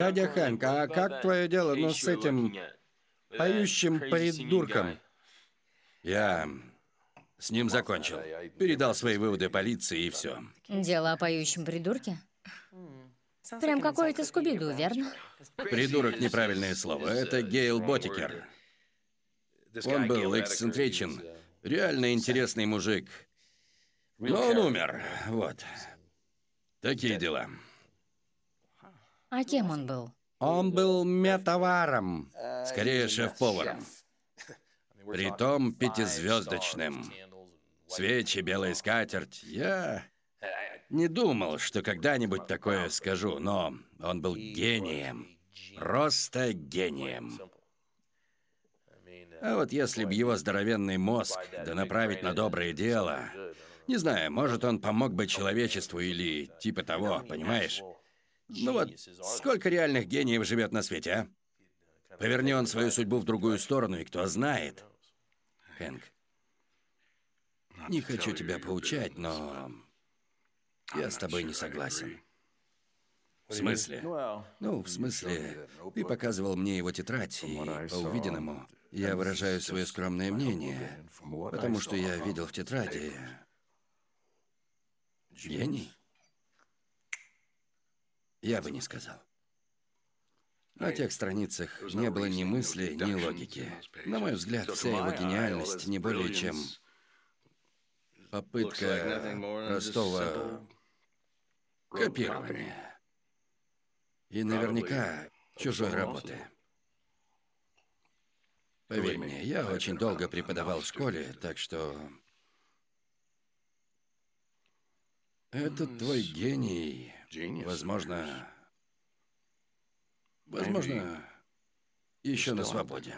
Дядя Хэнк, а как твое дело ну, с этим поющим придурком? Я с ним закончил. Передал свои выводы полиции и все. Дело о поющем придурке? Прям какой то Скубиду, верно? Придурок — неправильное слово. Это Гейл Ботикер. Он был эксцентричен, uh, реально интересный мужик. Но он умер, вот. Такие дела. А кем он был? Он был метаваром, скорее шеф-поваром. Притом пятизвездочным. Свечи, белая скатерть. Я не думал, что когда-нибудь такое скажу, но он был гением. Просто гением. А вот если бы его здоровенный мозг да направить на доброе дело, не знаю, может, он помог бы человечеству или типа того, понимаешь? Ну вот, сколько реальных гениев живет на свете, а? Поверни он свою судьбу в другую сторону, и кто знает. Хэнк, не хочу тебя поучать, но я с тобой не согласен. В смысле? Ну, в смысле, ты показывал мне его тетрадь, и по увиденному я выражаю свое скромное мнение, потому что я видел в тетради гений. Я бы не сказал. На тех страницах не было ни мысли, ни логики. На мой взгляд, вся его гениальность не более чем попытка простого копирования. И наверняка чужой работы. Поверь мне, я очень долго преподавал в школе, так что... Этот твой гений Возможно... Возможно, еще на свободе.